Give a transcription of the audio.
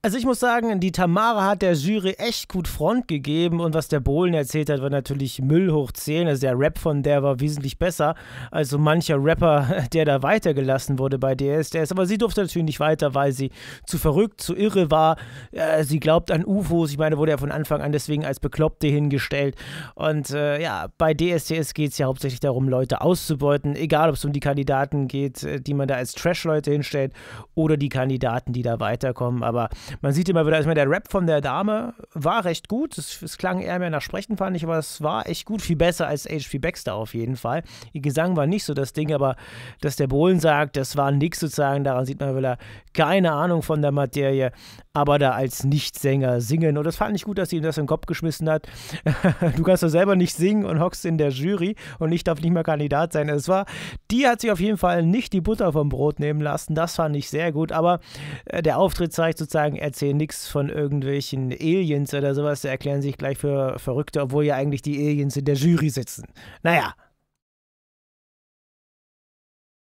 Also ich muss sagen, die Tamara hat der Jury echt gut Front gegeben und was der Bohlen erzählt hat, war natürlich Müll hoch 10. Also der Rap von der war wesentlich besser als so mancher Rapper, der da weitergelassen wurde bei DSDS. Aber sie durfte natürlich nicht weiter, weil sie zu verrückt, zu irre war. sie glaubt an UFOs. Ich meine, wurde ja von Anfang an deswegen als Bekloppte hingestellt. Und äh, ja, bei DSDS geht es ja hauptsächlich darum, Leute auszubeuten. Egal, ob es um die Kandidaten geht, äh, die man da als Trash-Leute hinstellt oder die Kandidaten, die da weiterkommen. Aber man sieht immer wieder, ich meine, der Rap von der Dame war recht gut. Es, es klang eher mehr nach Sprechen, fand ich, aber es war echt gut. Viel besser als HP Baxter auf jeden Fall. Ihr Gesang war nicht so das Ding, aber dass der Bohlen sagt, das war nichts sozusagen. Daran sieht man wieder keine Ahnung von der Materie, aber da als Nichtsänger singen. Und das fand ich gut, dass sie ihm das in den Kopf geschmissen hat. du kannst doch selber nicht singen und hockst in der Jury und ich darf nicht mehr Kandidat sein. Es war, die hat sich auf jeden Fall nicht die Butter vom Brot nehmen lassen. Das fand ich sehr gut, aber äh, der Auftritt zeigt sozusagen, erzählen nichts von irgendwelchen Aliens oder sowas, da erklären sich gleich für Verrückte, obwohl ja eigentlich die Aliens in der Jury sitzen. Naja.